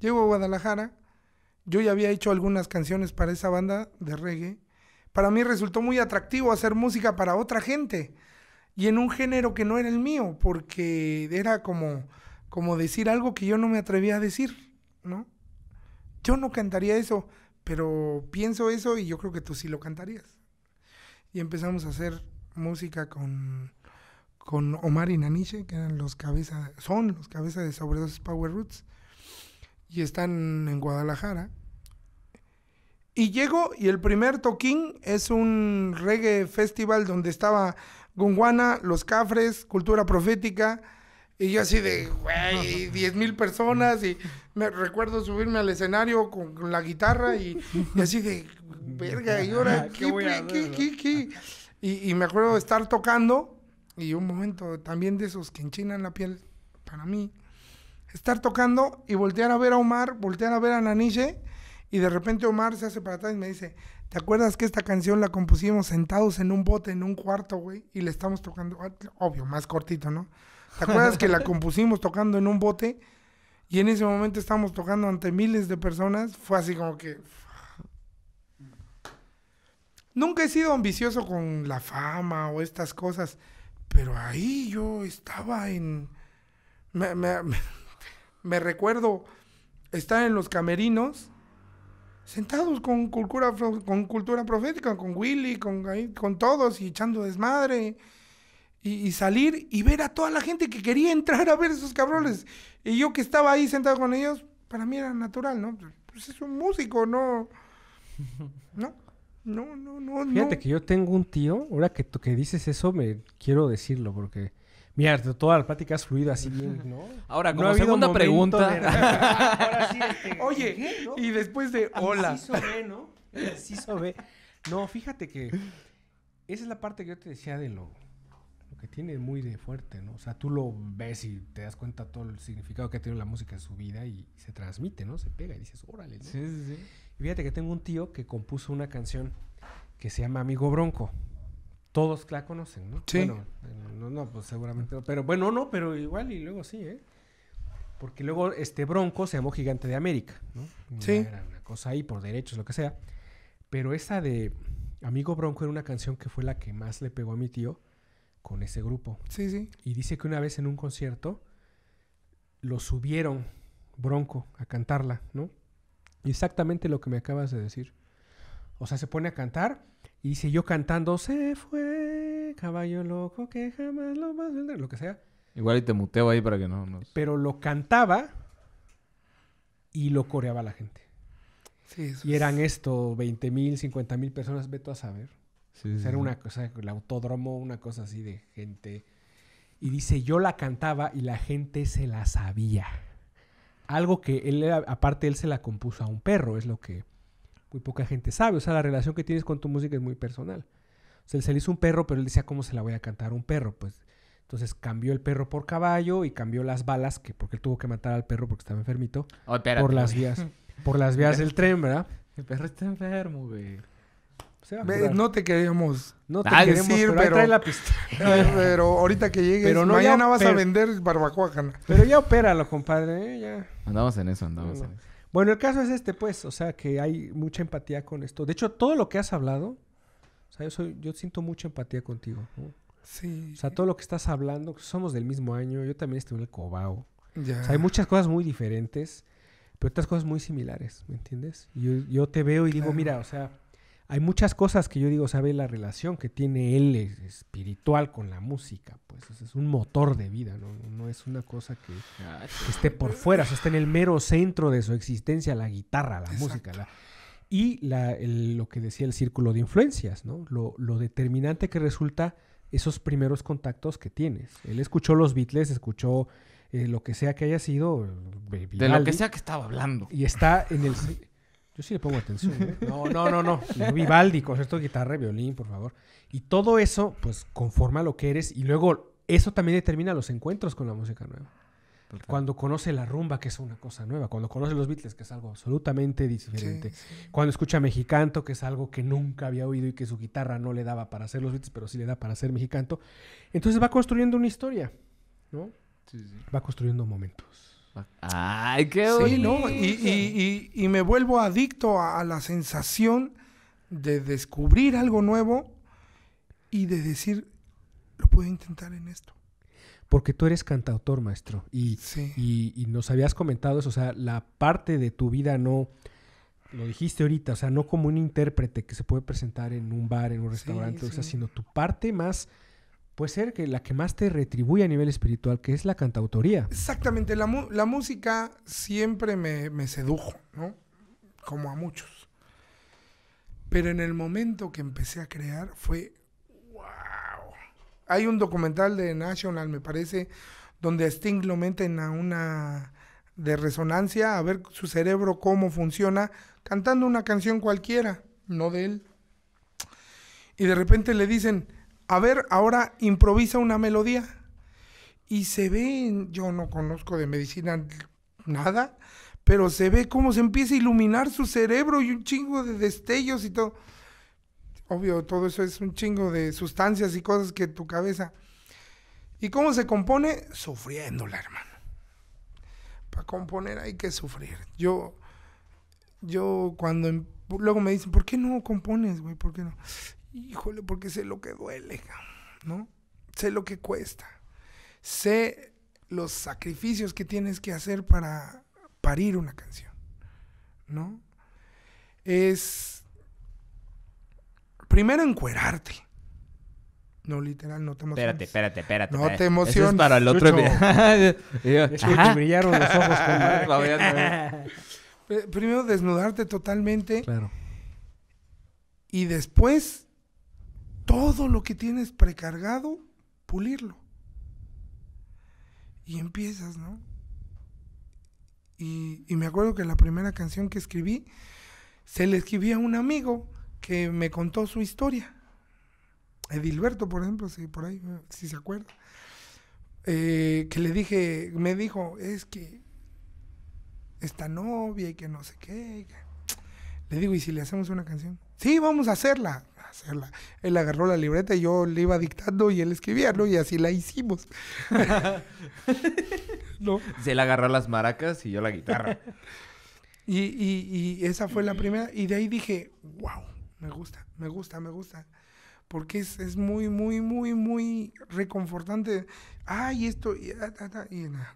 Llego a Guadalajara, yo ya había hecho algunas canciones para esa banda de reggae. Para mí resultó muy atractivo hacer música para otra gente y en un género que no era el mío, porque era como, como decir algo que yo no me atrevía a decir, ¿no? Yo no cantaría eso, pero pienso eso y yo creo que tú sí lo cantarías. Y empezamos a hacer música con, con Omar y Naniche, que eran los cabezas, son los cabezas de Sobredosis Power Roots y están en Guadalajara. Y llego y el primer toquín es un reggae festival donde estaba Gunguana, Los Cafres, Cultura Profética. Y yo así de, güey, 10 mil personas y me recuerdo subirme al escenario con, la guitarra y, así de, verga, y ahora, y, me acuerdo de estar tocando y un momento también de esos que enchinan la piel para mí estar tocando y voltear a ver a Omar, voltear a ver a Naniche, y de repente Omar se hace para atrás y me dice, ¿te acuerdas que esta canción la compusimos sentados en un bote, en un cuarto, güey? Y le estamos tocando, ah, obvio, más cortito, ¿no? ¿Te acuerdas que la compusimos tocando en un bote? Y en ese momento estábamos tocando ante miles de personas. Fue así como que... Nunca he sido ambicioso con la fama o estas cosas, pero ahí yo estaba en... me me recuerdo estar en los camerinos, sentados con cultura, con cultura profética, con Willy, con, con todos y echando desmadre. Y, salir y ver a toda la gente que quería entrar a ver esos cabrones. Y yo que estaba ahí sentado con ellos, para mí era natural, ¿no? Pues es un músico, ¿no? No, no, no, no. Fíjate que yo tengo un tío, ahora que, que dices eso, me quiero decirlo, porque Mira, toda la plática ha fluido así bien, ¿no? Ahora, como segunda pregunta. Oye, y después de ah, hola. Sí sobe, ¿no? Sí No, fíjate que esa es la parte que yo te decía de lo, que tiene muy de fuerte, ¿no? O sea, tú lo ves y te das cuenta todo el significado que ha tenido la música en su vida y se transmite, ¿no? Se pega y dices, órale. Sí, sí, sí. fíjate que tengo un tío que compuso una canción que se llama Amigo Bronco todos la conocen, ¿no? Sí. Bueno, no, no, pues seguramente. Pero bueno, no, pero igual y luego sí, ¿eh? Porque luego este Bronco se llamó Gigante de América, ¿no? Sí. Era una cosa ahí por derechos, lo que sea. Pero esa de Amigo Bronco era una canción que fue la que más le pegó a mi tío con ese grupo. Sí, sí. Y dice que una vez en un concierto lo subieron Bronco a cantarla, ¿no? Exactamente lo que me acabas de decir. O sea, se pone a cantar y siguió cantando, se fue, caballo loco que jamás lo más... Lo que sea. Igual y te muteo ahí para que no nos... Pero lo cantaba y lo coreaba la gente. Sí, y eran esto, 20 mil, 50 mil personas, veto a saber. Sí, era una cosa, el autódromo, una cosa así de gente. Y dice, yo la cantaba y la gente se la sabía. Algo que él, aparte, él se la compuso a un perro, es lo que muy poca gente sabe. O sea, la relación que tienes con tu música es muy personal. O sea, él se le hizo un perro, pero él decía, ¿cómo se la voy a cantar un perro? Pues entonces cambió el perro por caballo y cambió las balas, que porque él tuvo que matar al perro porque estaba enfermito, oh, por las vías, por las vías del tren, ¿verdad? El perro está enfermo, güey. no te queremos no te ah, queremos, pero, pero, ahorita que llegues, pero no, mañana vas a vender barbacoa, Pero ya opéralo, compadre. ¿eh? Ya. Andamos en eso, andamos en eso. Bueno, el caso es este, pues, o sea, que hay mucha empatía con esto. De hecho, todo lo que has hablado, o sea, yo, soy, yo siento mucha empatía contigo. Sí. O sea, todo lo que estás hablando, somos del mismo año, yo también estoy en el Cobao. O sea, hay muchas cosas muy diferentes, pero otras cosas muy similares, ¿me entiendes? Y yo, te veo y digo, mira, o sea, hay muchas cosas que yo digo, sabe la relación que tiene él espiritual con la música, pues es un motor de vida, ¿no? no es una cosa que, ah, esté por fuera, está en el mero centro de su existencia la guitarra, la música, y lo que decía el círculo de influencias, ¿no? Lo, determinante que resulta esos primeros contactos que tienes. Él escuchó los Beatles, escuchó eh, lo que sea que haya sido. Eh, de lo que sea que estaba hablando. Y está en el... Yo sí le pongo atención. ¿eh? No, no, no, no. Vivaldi, concierto de guitarra, violín, por favor. Y todo eso, pues, conforma lo que eres. Y luego, eso también determina los encuentros con la música nueva. Cuando conoce la rumba, que es una cosa nueva. Cuando conoce los Beatles, que es algo absolutamente diferente. Cuando escucha Mexicanto, que es algo que nunca había oído y que su guitarra no le daba para hacer los Beatles, pero sí le da para hacer Mexicanto. Entonces va construyendo una historia, ¿no? Sí, va construyendo momentos. Ay, qué ¿no? Y, me vuelvo adicto a, la sensación de descubrir algo nuevo y de decir, lo puedo intentar en esto. Porque tú eres cantautor, maestro, y, y, nos habías comentado eso, o sea, la parte de tu vida no, lo dijiste ahorita, o sea, no como un intérprete que se puede presentar en un bar, en un restaurante, o sea, sino tu parte más puede ser que la que más te retribuye a nivel espiritual, que es la cantautoría. Exactamente, la, música siempre me, me, sedujo, ¿no? Como a muchos. Pero en el momento que empecé a crear fue, wow. Hay un documental de National, me parece, donde a Sting lo meten a una de resonancia a ver su cerebro cómo funciona cantando una canción cualquiera, no de él. Y de repente le dicen, a ver, ahora improvisa una melodía. Y se ve, yo no conozco de medicina nada, pero se ve cómo se empieza a iluminar su cerebro y un chingo de destellos y todo. Obvio, todo eso es un chingo de sustancias y cosas que tu cabeza. ¿Y cómo se compone? Sufriéndola, hermano. Para componer hay que sufrir. Yo, yo cuando em, luego me dicen, ¿por qué no compones, güey? ¿Por qué no? híjole, porque sé lo que duele, ¿no? Sé lo que cuesta. Sé los sacrificios que tienes que hacer para parir una canción, ¿no? Es primero encuerarte. No, literal, no te emociones. Espérate, espérate, espérate. No te emociones. Eso es para el otro. brillaron los ojos. Primero desnudarte totalmente. Claro. Y después todo lo que tienes precargado, pulirlo. Y empiezas, ¿no? Y, me acuerdo que la primera canción que escribí, se le escribía a un amigo que me contó su historia. Edilberto, por ejemplo, si por ahí, si se acuerda. Eh, que le dije, me dijo, es que esta novia y que no sé qué. Le digo, ¿y si le hacemos una canción? Sí, vamos a hacerla. hacerla. Él agarró la libreta y yo le iba dictando y él ¿no? y así la hicimos. ¿No? Se él agarró las maracas y yo la guitarra. y, esa fue la primera. Y de ahí dije, wow, me gusta, me gusta, me gusta porque es, muy, muy, muy, muy reconfortante. Ay, esto, y, ah,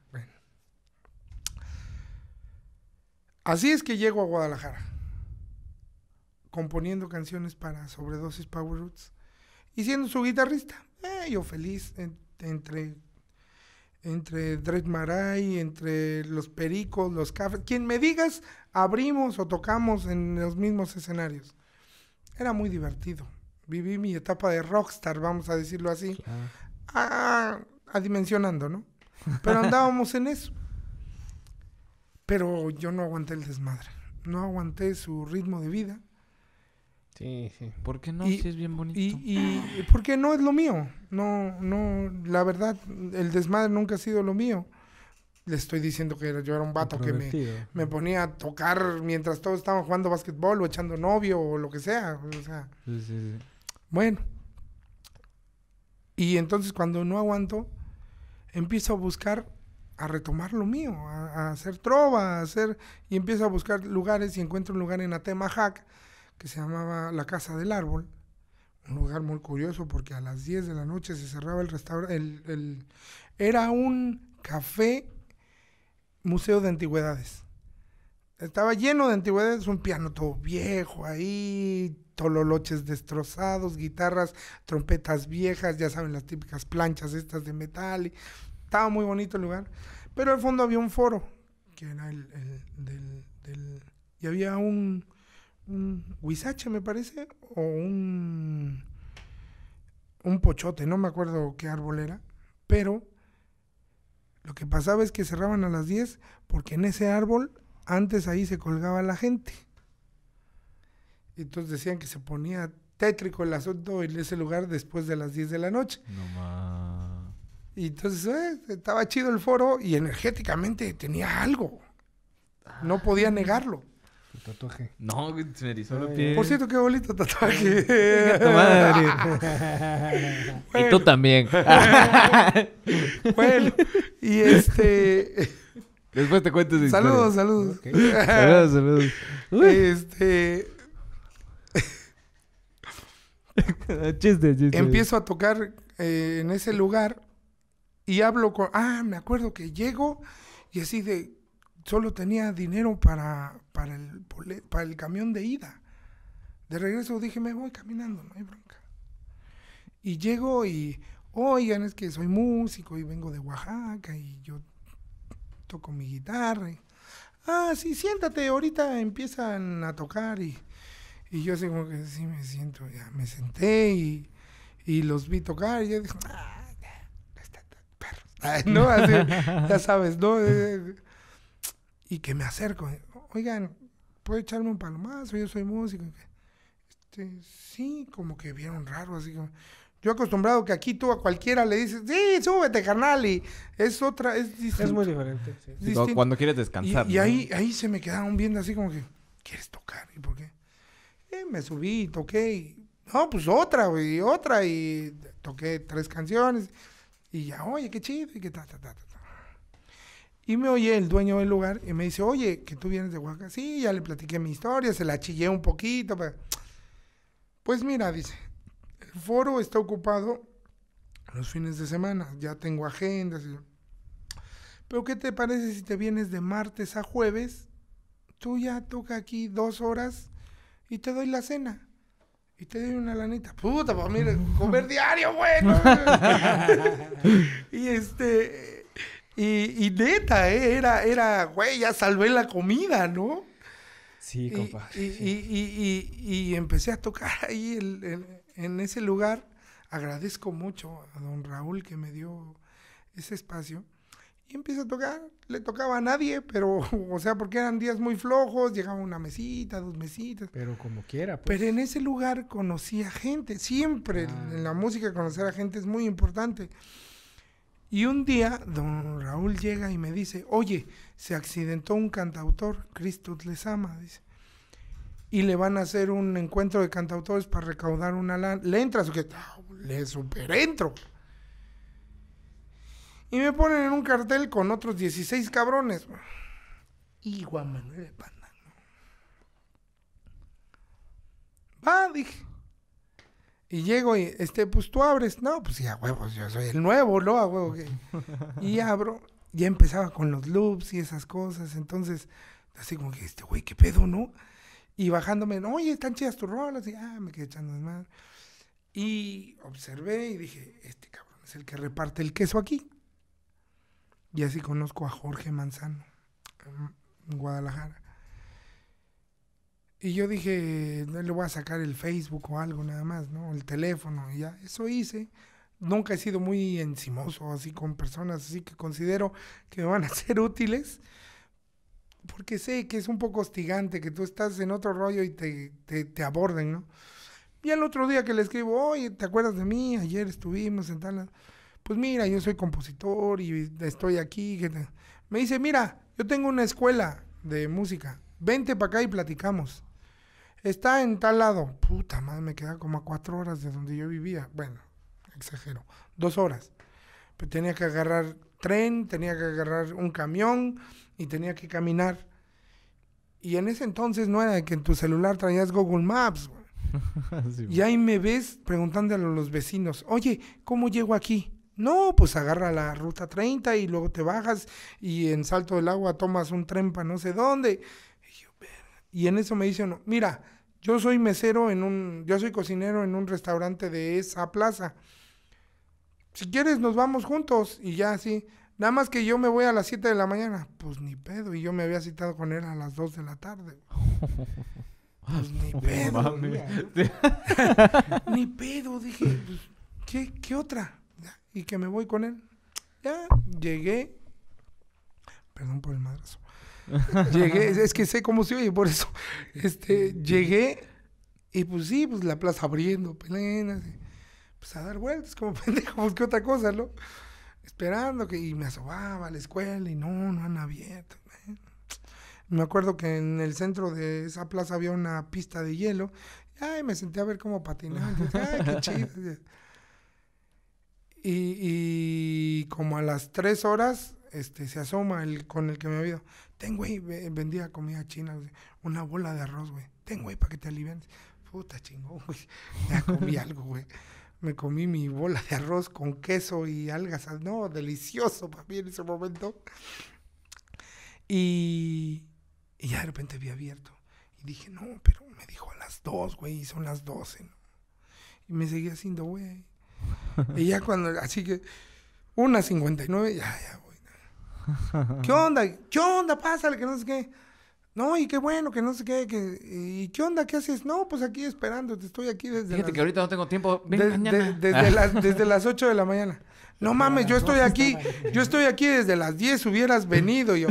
Así es que llego a Guadalajara componiendo canciones para Sobredosis Power Roots y siendo su guitarrista. Eh, yo feliz entre, entre marai, entre los Pericos, los Cafés. Quien me digas, abrimos o tocamos en los mismos escenarios. Era muy divertido. Viví mi etapa de rockstar, vamos a decirlo así, adimensionando, ¿no? Pero andábamos en eso. Pero yo no aguanté el desmadre, no aguanté su ritmo de vida Sí, sí. ¿Por qué no? es bien bonito. Y, y, porque no es lo mío. No, no, la verdad, el desmadre nunca ha sido lo mío. Le estoy diciendo que yo era un vato que me, ponía a tocar mientras todos estaban jugando básquetbol o echando novio o lo que sea. sí, sí, sí. Bueno. Y entonces cuando no aguanto, empiezo a buscar, a retomar lo mío, a, a hacer trova, a hacer... Y empiezo a buscar lugares y encuentro un lugar en Atemajac que se llamaba La Casa del Árbol, un lugar muy curioso porque a las 10 de la noche se cerraba el restaurante, el, era un café museo de antigüedades. Estaba lleno de antigüedades, un piano todo viejo ahí, tololoches destrozados, guitarras, trompetas viejas, ya saben, las típicas planchas estas de metal. estaba muy bonito el lugar. Pero al fondo había un foro, que era el, del, Y había un un huizache, me parece, o un, un pochote, no me acuerdo qué árbol era, pero lo que pasaba es que cerraban a las 10 porque en ese árbol antes ahí se colgaba la gente. Entonces decían que se ponía tétrico el asunto en ese lugar después de las 10 de la noche. Y entonces eh, estaba chido el foro y energéticamente tenía algo. No podía ah. negarlo. Tu tatuaje. No, se me erizó piel. Por cierto, qué bonito tatuaje. madre. Y tú también. bueno, y este. Después te cuento Saludos, saludos. saludos, saludos. Este. chiste, chiste. Empiezo a tocar eh, en ese lugar y hablo con. Ah, me acuerdo que llego y así de solo tenía dinero para, para, el, para el camión de ida. De regreso dije, me voy caminando, no hay bronca. Y llego y, oigan, es que soy músico y vengo de Oaxaca y yo toco mi guitarra. ah, sí, siéntate, ahorita empiezan a tocar y, y yo así como que sí me siento, ya me senté y, los vi tocar y yo dije, ah, perros, no, ya sabes, ¿no? Eh, y que me acerco. Oigan, ¿puedo echarme un palomazo? Yo soy músico. Este, sí, como que vieron raro, así como... Yo acostumbrado que aquí tú a cualquiera le dices, sí, súbete, carnal, y es otra, es distinto. Es muy diferente, Cuando quieres descansar. Y, ahí, ahí se me quedaron viendo así como que, ¿quieres tocar? ¿Y por qué? Eh, me subí, toqué, y, no, pues otra, güey, otra, y toqué tres canciones, y ya, oye, qué chido, y que ta, ta, ta, ta. Y me oye el dueño del lugar y me dice, oye, que tú vienes de Oaxaca. Sí, ya le platiqué mi historia, se la chillé un poquito. Pero... Pues mira, dice, el foro está ocupado los fines de semana, ya tengo agendas. Pero ¿qué te parece si te vienes de martes a jueves? Tú ya toca aquí dos horas y te doy la cena. Y te doy una lanita. Puta, pues mire, comer diario, bueno. y este y, y neta, eh, era, era, güey, ya salvé la comida, ¿no? Sí, compa. Y, empecé a tocar ahí en ese lugar. Agradezco mucho a don Raúl que me dio ese espacio. Y empiezo a tocar. Le tocaba a nadie, pero, o sea, porque eran días muy flojos. Llegaba una mesita, dos mesitas. Pero como quiera, pues. Pero en ese lugar conocía gente. Siempre ah. en la música conocer a gente es muy importante. Y un día don Raúl llega y me dice, oye, se accidentó un cantautor, Cristo les ama, dice. Y le van a hacer un encuentro de cantautores para recaudar una lana. Le entras, qué le superentro. Y me ponen en un cartel con otros 16 cabrones. Y Juan Manuel Panda. Va, dije. Y llego y, este, pues tú abres. No, pues ya, a huevos, yo soy el nuevo, ¿no? A huevo. Y abro, ya empezaba con los loops y esas cosas. Entonces, así como que, este, güey, qué pedo, ¿no? Y bajándome, oye, están chidas tus rolas. Y, ah, me quedé echando de madre. Y observé y dije, este cabrón es el que reparte el queso aquí. Y así conozco a Jorge Manzano, en Guadalajara. Y yo dije, no le voy a sacar el Facebook o algo nada más, ¿no? El teléfono y ya. Eso hice. Nunca he sido muy encimoso así con personas, así que considero que me van a ser útiles. Porque sé que es un poco hostigante, que tú estás en otro rollo y te, te, te aborden, ¿no? Y al otro día que le escribo, oye, ¿te acuerdas de mí? Ayer estuvimos en tal... Pues mira, yo soy compositor y estoy aquí. Me dice, mira, yo tengo una escuela de música. Vente para acá y platicamos está en tal lado. Puta madre, me queda como a cuatro horas de donde yo vivía. Bueno, exagero, dos horas. Pero tenía que agarrar tren, tenía que agarrar un camión y tenía que caminar. Y en ese entonces no era que en tu celular traías Google Maps. y ahí me ves preguntándole a los vecinos, oye, ¿cómo llego aquí? No, pues agarra la ruta 30 y luego te bajas y en Salto del Agua tomas un tren para no sé dónde. Y en eso me dice, dicen, mira, yo soy mesero en un, yo soy cocinero en un restaurante de esa plaza. Si quieres nos vamos juntos y ya así. Nada más que yo me voy a las 7 de la mañana. Pues ni pedo. Y yo me había citado con él a las 2 de la tarde. Pues ni pedo. ni pedo. Dije, pues, ¿qué, ¿qué otra? Y que me voy con él. Ya llegué. Perdón por el madrazo. llegué, es que sé cómo se oye, por eso. Este, llegué y pues sí, pues la plaza abriendo, plenas, pues a dar vueltas como pendejo, busqué otra cosa, ¿no? Esperando que, y me asomaba a la escuela y no, no han abierto. Me acuerdo que en el centro de esa plaza había una pista de hielo. Ay, me senté a ver cómo patinaban. Ay, qué chido. Y, como a las tres horas, este, se asoma el con el que me había ido. Ten, güey, vendía comida china, una bola de arroz, güey. Ten, güey, para que te alivienes. Puta chingón, güey. Ya comí algo, güey. Me comí mi bola de arroz con queso y algas. Ah, no, delicioso para mí en ese momento. Y, y ya de repente vi abierto. Y dije, no, pero me dijo a las dos, güey, y son las doce. Y me seguía haciendo, güey. y ya cuando, así que, una cincuenta y nueve, ya, ya, ¿Qué onda? ¿Qué onda? Pásale, que no sé qué. No, y qué bueno, que no sé qué. ¿Y qué onda? ¿Qué haces? No, pues aquí esperando, te estoy aquí desde. Fíjate que ahorita no tengo tiempo. Ven, desde, las, desde 8 de la mañana. No mames, yo estoy aquí, yo estoy aquí desde las 10, hubieras venido yo.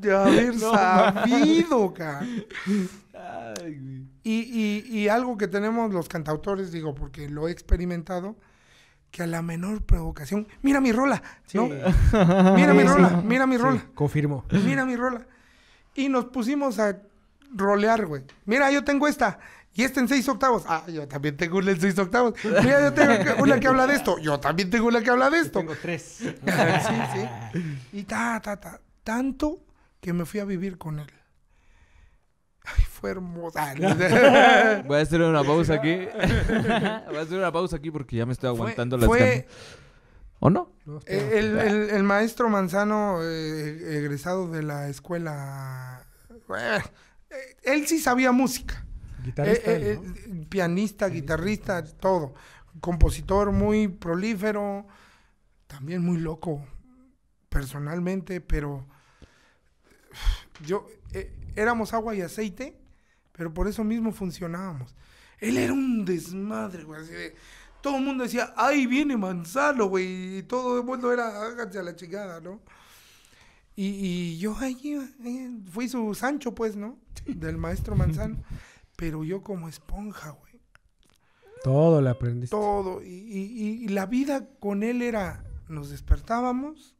De haber sabido, cara. Y, y algo que tenemos los cantautores, digo, porque lo he experimentado, que a la menor provocación, mira mi rola, Mira mi rola, mira mi rola. confirmo. Mira mi rola. Y nos pusimos a rolear, güey. Mira, yo tengo esta. Y esta en seis octavos. Ah, yo también tengo una en seis octavos. Mira, yo tengo una que habla de esto. Yo también tengo una que habla de esto. tengo tres. Y ta, ta, ta. Tanto que me fui a vivir con él. Ay, fue hermosa. Voy a hacer una pausa aquí. Voy a hacer una pausa aquí porque ya me estoy aguantando la ¿O no? Eh, el, maestro Manzano, eh, egresado de la escuela... Eh, él sí sabía música. Guitarrista. Pianista, guitarrista, todo. Compositor muy prolífero, también muy loco personalmente, pero yo eh, éramos agua y aceite, pero por eso mismo funcionábamos. Él era un desmadre, güey. todo el mundo decía, ahí viene Manzano, güey. Y todo el mundo era, háganse a la chingada, ¿no? Y, yo ahí, fui su Sancho, pues, ¿no? Del maestro Manzano. pero yo como esponja, güey. Todo el aprendiste. Todo. y, la vida con él era, nos despertábamos,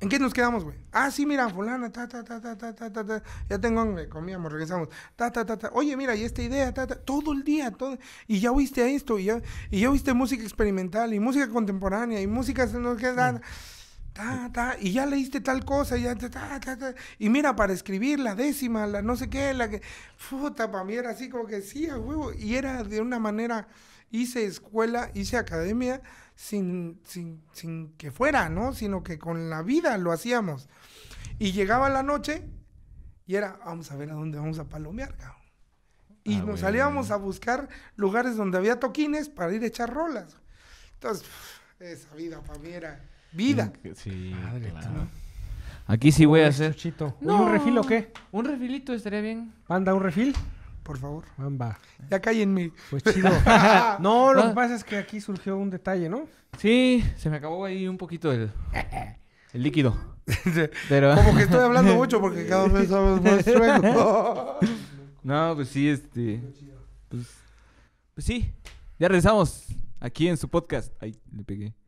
¿En qué nos quedamos, güey? Ah, sí, mira, fulana, ta, ta, ta, ta, ta, ta, ta, Ya tengo hambre, comíamos, regresamos. Ta, ta, ta, ta. Oye, mira, y esta idea, ta, ta. Todo el día, todo. Y ya oíste esto, y ya, y ya oíste música experimental, y música contemporánea, y música... No, que, ta, ta, ta, y ya leíste tal cosa, y ya, ta, ta, ta, Y mira, para escribir la décima, la no sé qué, la que... Puta, para mí era así como que sí, a huevo. Y era de una manera hice escuela, hice academia sin, sin, sin que fuera, ¿no? Sino que con la vida lo hacíamos. Y llegaba la noche y era, vamos a ver a dónde vamos a palomear, cabrón. Y ah, nos salíamos a buscar lugares donde había toquines para ir a echar rolas. Entonces, esa vida para mí era vida. Sí, Madre, Aquí sí voy a hacer. Chito. ¿Un refil o qué? Un refilito estaría bien. manda un refil? por favor. Mamba. Ya cállenme. Pues chido. no, lo que pasa es que aquí surgió un detalle, ¿no? Sí, se me acabó ahí un poquito el, el líquido. Pero... Como que estoy hablando mucho porque cada vez sabes más sueño no, pues sí, este. Pues, pues, sí, ya regresamos aquí en su podcast. Ay, le pegué.